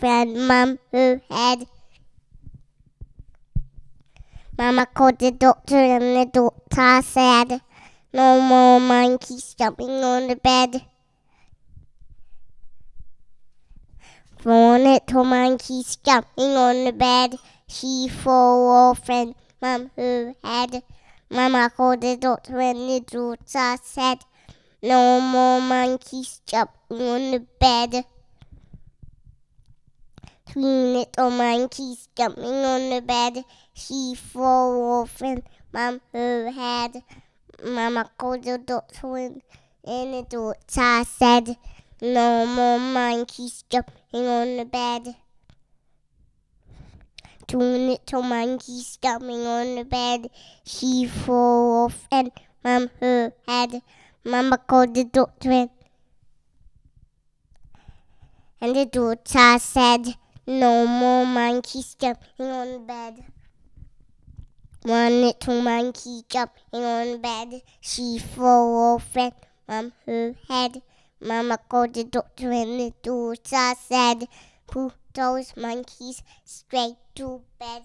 friend, mum, who had. Mama called the doctor, and the doctor said, No more monkeys jumping on the bed. For little monkeys jumping on the bed, she fell off, and mum, who had. Mama called the doctor, and the doctor said, No more monkeys jumping on the bed. Clean little monkey's jumping on the bed. She fall off and mom her head. Mama called the doctor and, the doctor said, No more monkeys jumping on the bed. Two little monkeys jumping on the bed. She fall off and mom her head. Mama called the doctor and the doctor said, no more monkeys jumping on bed. One little monkey jumping on bed. She fell off and from her head. Mama called the doctor and the doctor said, Put those monkeys straight to bed.